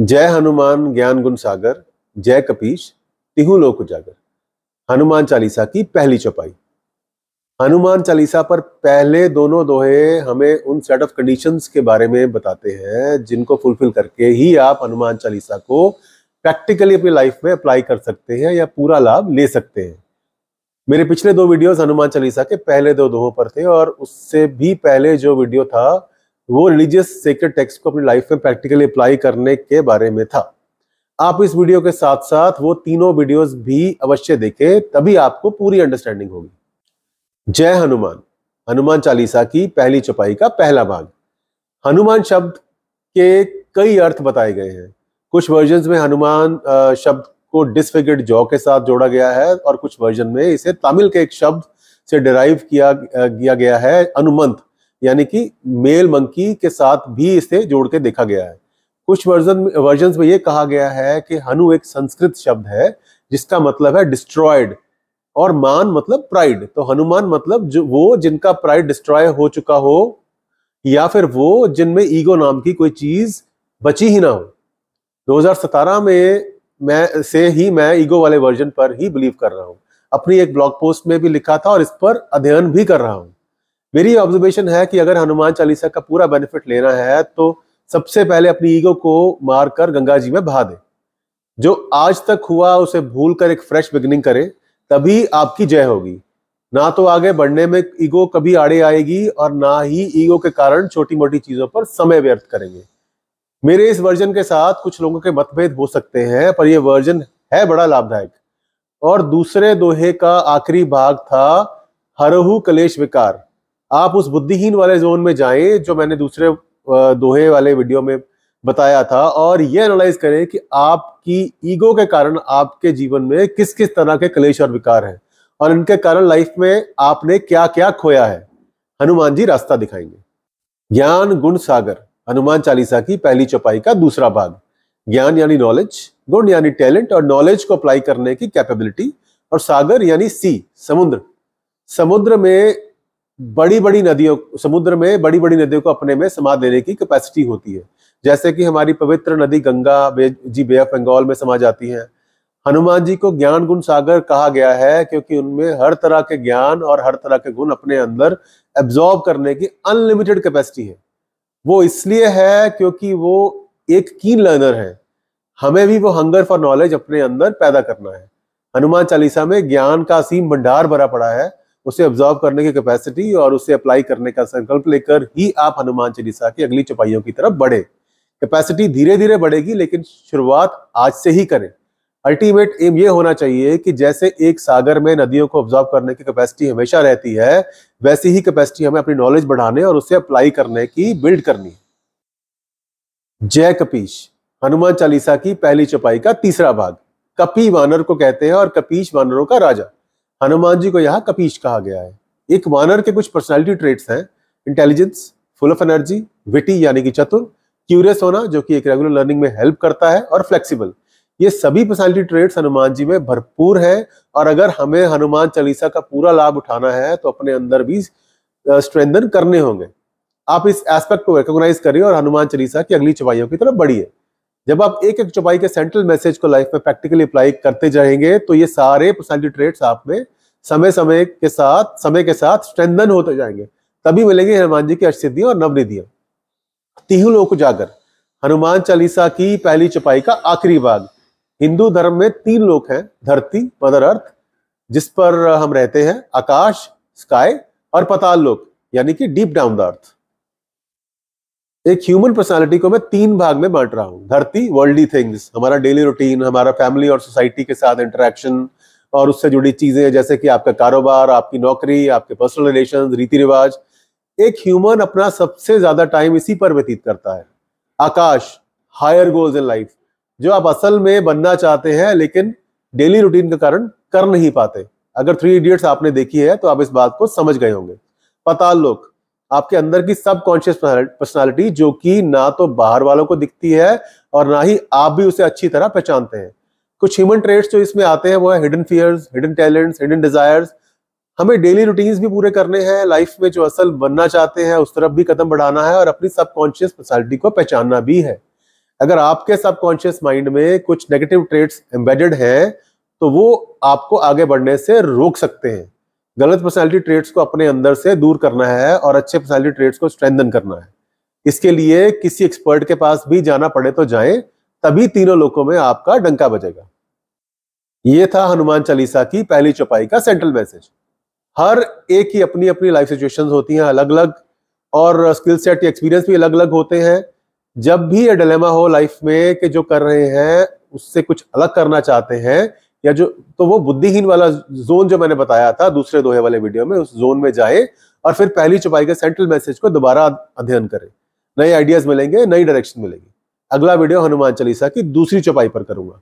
जय हनुमान ज्ञान गुण सागर जय कपीश तिहु लोक उजागर हनुमान चालीसा की पहली चौपाई हनुमान चालीसा पर पहले दोनों दोहे हमें उन सेट ऑफ कंडीशंस के बारे में बताते हैं जिनको फुलफिल करके ही आप हनुमान चालीसा को प्रैक्टिकली अपनी लाइफ में अप्लाई कर सकते हैं या पूरा लाभ ले सकते हैं मेरे पिछले दो वीडियोस हनुमान चालीसा के पहले दो दोहों पर थे और उससे भी पहले जो वीडियो था वो रिलीजियस सेक्रेट टेक्स्ट को अपनी लाइफ में प्रैक्टिकली अप्लाई करने के बारे में था आप इस वीडियो के साथ साथ वो तीनों वीडियोस भी अवश्य देखें तभी आपको पूरी अंडरस्टैंडिंग होगी जय हनुमान हनुमान चालीसा की पहली चौपाई का पहला भाग हनुमान शब्द के कई अर्थ बताए गए हैं कुछ वर्जन में हनुमान शब्द को डिसफिगर्ड जॉ के साथ जोड़ा गया है और कुछ वर्जन में इसे तमिल के एक शब्द से डिराइव किया गया है अनुमंत यानी कि मेल मंकी के साथ भी इसे जोड़ के देखा गया है कुछ वर्जन वर्जन में ये कहा गया है कि हनु एक संस्कृत शब्द है जिसका मतलब है डिस्ट्रॉयड और मान मतलब प्राइड तो हनुमान मतलब जो वो जिनका प्राइड डिस्ट्रॉय हो चुका हो या फिर वो जिनमें ईगो नाम की कोई चीज बची ही ना हो 2017 में मैं से ही मैं ईगो वाले वर्जन पर ही बिलीव कर रहा हूँ अपनी एक ब्लॉग पोस्ट में भी लिखा था और इस पर अध्ययन भी कर रहा हूँ मेरी ऑब्जर्वेशन है कि अगर हनुमान चालीसा का पूरा बेनिफिट लेना है तो सबसे पहले अपनी ईगो को मारकर गंगा जी में बहा दे जो आज तक हुआ उसे भूल कर एक फ्रेश बिगनिंग करे तभी आपकी जय होगी ना तो आगे बढ़ने में ईगो कभी आड़े आएगी और ना ही ईगो के कारण छोटी मोटी चीजों पर समय व्यर्थ करेंगे मेरे इस वर्जन के साथ कुछ लोगों के मतभेद हो सकते हैं पर यह वर्जन है बड़ा लाभदायक और दूसरे दोहे का आखिरी भाग था हरहू कलेश विकार आप उस बुद्धिहीन वाले जोन में जाएं जो मैंने दूसरे दोहे वाले वीडियो में बताया था और ये एनालाइज करें कि आपकी ईगो के कारण आपके जीवन में किस किस तरह के क्लेश और विकार हैं और इनके कारण लाइफ में आपने क्या क्या खोया है हनुमान जी रास्ता दिखाएंगे ज्ञान गुण सागर हनुमान चालीसा की पहली चौपाई का दूसरा भाग ज्ञान यानी नॉलेज गुण यानी टैलेंट और नॉलेज को अप्लाई करने की कैपेबिलिटी और सागर यानी सी समुद्र समुद्र में बड़ी बड़ी नदियों समुद्र में बड़ी बड़ी नदियों को अपने में समा देने की कैपेसिटी होती है जैसे कि हमारी पवित्र नदी गंगा बे, जी बे ऑफ बंगाल में समा जाती है हनुमान जी को ज्ञान गुण सागर कहा गया है क्योंकि उनमें हर तरह के ज्ञान और हर तरह के गुण अपने अंदर एब्जॉर्ब करने की अनलिमिटेड कैपेसिटी है वो इसलिए है क्योंकि वो एक कीन लर्नर है हमें भी वो हंगर फॉर नॉलेज अपने अंदर पैदा करना है हनुमान चालीसा में ज्ञान का असीम भंडार भरा पड़ा है उसे ऑब्जॉर्व करने की कैपेसिटी और उसे अप्लाई करने का संकल्प लेकर ही आप हनुमान चालीसा की अगली चौपाइयों की तरफ बढ़े कैपेसिटी धीरे धीरे बढ़ेगी लेकिन शुरुआत आज से ही करें अल्टीमेट एम ये होना चाहिए कि जैसे एक सागर में नदियों को ऑब्जॉर्व करने की कैपेसिटी हमेशा रहती है वैसी ही कैपेसिटी हमें अपनी नॉलेज बढ़ाने और उसे अप्लाई करने की बिल्ड करनी जय कपीश हनुमान चालीसा की पहली चौपाई का तीसरा भाग कपी वानर को कहते हैं और कपीश वानरों का राजा हनुमान जी को यहाँ कपीश कहा गया है एक वानर के कुछ पर्सनैलिटी ट्रेट्स हैं intelligence full of energy witty यानी कि चतुर क्यूरियस होना जो कि एक रेगुलर लर्निंग में हेल्प करता है और फ्लेक्सिबल ये सभी पर्सनैलिटी ट्रेट्स हनुमान जी में भरपूर हैं और अगर हमें हनुमान चालीसा का पूरा लाभ उठाना है तो अपने अंदर भी स्ट्रेंथन करने होंगे आप इस एस्पेक्ट को रिकोगनाइज करिए और हनुमान चालीसा की अगली चवाइयों की तरफ बढ़िए जब आप एक एक चौपाई के सेंट्रल मैसेज को लाइफ में प्रैक्टिकली अप्लाई करते जाएंगे तो ये सारे पर्सनैलिटी ट्रेड्स आप में समय समय के साथ समय के साथ स्ट्रेंदन होते जाएंगे तभी मिलेंगे हनुमान जी की अष्टिद्धियां और नवनिधियां तीनों लोग उजागर हनुमान चालीसा की पहली चौपाई का आखिरी भाग हिंदू धर्म में तीन लोक हैं धरती मदर अर्थ जिस पर हम रहते हैं आकाश स्काई और पताल लोक यानी कि डीप डाउन द अर्थ एक ह्यूमन पर्सनालिटी को मैं तीन भाग में बांट रहा हूँ धरती वर्ल्डली थिंग्स हमारा डेली रूटीन हमारा फैमिली और सोसाइटी के साथ इंटरेक्शन और उससे जुड़ी चीजें जैसे कि आपका कारोबार आपकी नौकरी आपके पर्सनल रिलेशन रीति रिवाज एक ह्यूमन अपना सबसे ज्यादा टाइम इसी पर व्यतीत करता है आकाश हायर गोल्स इन लाइफ जो आप असल में बनना चाहते हैं लेकिन डेली रूटीन के कारण कर नहीं पाते अगर थ्री इडियट्स आपने देखी है तो आप इस बात को समझ गए होंगे पताल लोक आपके अंदर की सब कॉन्शियस पर्सनैलिटी जो कि ना तो बाहर वालों को दिखती है और ना ही आप भी उसे अच्छी तरह पहचानते हैं कुछ ह्यूमन ट्रेड्स जो इसमें आते हैं वो है hidden fears hidden talents hidden desires हमें डेली रूटीन्स भी पूरे करने हैं लाइफ में जो असल बनना चाहते हैं उस तरफ भी कदम बढ़ाना है और अपनी सब कॉन्शियस पर्सनैलिटी को पहचानना भी है अगर आपके सबकॉन्शियस माइंड में कुछ नेगेटिव ट्रेड्स एम्बेडेड हैं तो वो आपको आगे बढ़ने से रोक सकते हैं गलत पर्सनैलिटी ट्रेड्स को अपने अंदर से दूर करना है और अच्छे पर्सनैलिटी ट्रेड्स को स्ट्रेंथन करना है इसके लिए किसी एक्सपर्ट के पास भी जाना पड़े तो जाए तभी तीनों लोगों में आपका डंका बजेगा ये था हनुमान चालीसा की पहली चौपाई का सेंट्रल मैसेज हर एक की अपनी अपनी लाइफ सिचुएशंस होती हैं अलग अलग और स्किल सेट या एक्सपीरियंस भी अलग अलग होते हैं जब भी ये डिलेमा हो लाइफ में कि जो कर रहे हैं उससे कुछ अलग करना चाहते हैं या जो तो वो बुद्धिहीन वाला जोन जो मैंने बताया था दूसरे दोहे वाले वीडियो में उस जोन में जाए और फिर पहली छुपाई के सेंट्रल मैसेज को दोबारा अध्ययन करें नए आइडियाज मिलेंगे नई डायरेक्शन मिलेगी अगला वीडियो हनुमान चालीसा की दूसरी चौपाई पर करूंगा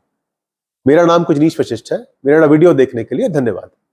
मेरा नाम कुजनीश वशिष्ठ है मेरा वीडियो देखने के लिए धन्यवाद